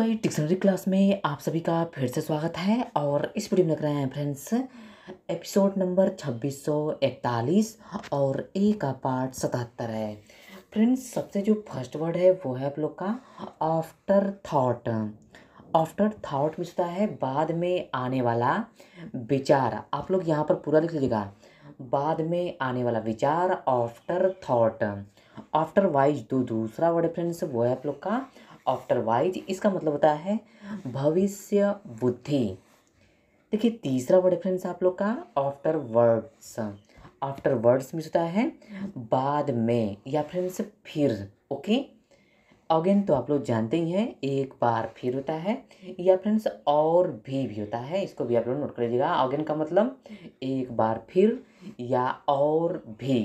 आपका dictionary class में आप सभी का फिर से स्वागत है और इस वीडियो में लग रहे हैं फ्रेंड्स एपिसोड नंबर 2641 और ए का पार्ट सतहत्तर है फ्रेंड्स सबसे जो फर्स्ट वर्ड है वो है आप लोग का आफ्टर थाट आफ्टर थाट में है बाद में आने वाला विचार आप लोग यहाँ पर पूरा लिख लीजिएगा बाद में आने वाला विचार आफ्टर थाट आफ्टर वाइज जो दूसरा वर्ड फ्रेंड्स वो है आप लोग का आफ्टर वाइज इसका मतलब होता है भविष्य बुद्धि देखिए तीसरा वर्ड फ्रेंड्स आप लोग का आफ्टर वर्ड्स आफ्टर वर्ड्स में होता है बाद में या फ्रेंड्स फिर ओके अगेन तो आप लोग जानते ही हैं एक बार फिर होता है या फ्रेंड्स और भी भी होता है इसको भी आप लोग नोट कर लीजिएगा अगेन का मतलब एक बार फिर या और भी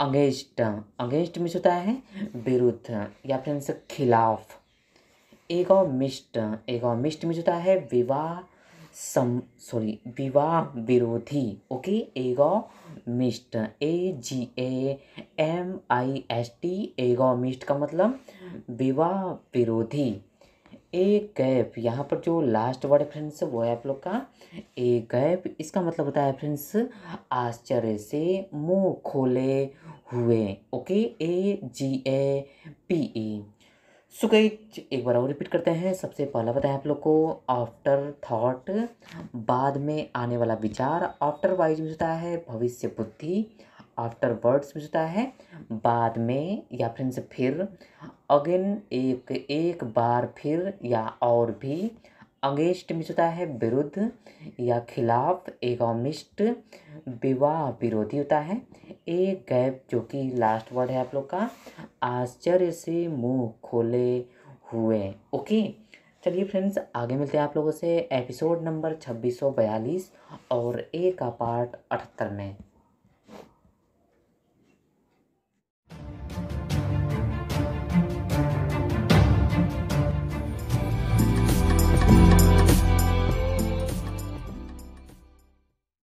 अगेंस्ट अगेंस्ट मिस होता है विरुद्ध या फिर इनसे खिलाफ और मिस्ट मिस होता है विवाह सम सॉरी विवाह विरोधी okay mist A G A M I S T mist का मतलब विवाह विरोधी ए गैप यहाँ पर जो लास्ट वर्ड है फ्रेंड्स वो है आप लोग का ए गैप इसका मतलब होता है फ्रेंड्स आश्चर्य से मुंह खोले हुए okay A G A P E सो गई एक बार और रिपीट करते हैं सबसे पहला बताएं आप लोग को आफ्टर थॉट बाद में आने वाला विचार आफ्टर वाइज में होता है भविष्य बुद्धि आफ्टर वर्ड्स में होता है बाद में या से फिर अगेन एक एक बार फिर या और भी अगेंस्ट में होता है विरुद्ध या खिलाफ एगोमिस्ट विवाह विरोधी होता है ए गैप जो कि लास्ट वर्ड है आप लोग का आश्चर्य से मुंह खोले हुए ओके चलिए फ्रेंड्स आगे मिलते हैं आप लोगों से एपिसोड नंबर बयालीस और ए का पार्ट अठहत्तर में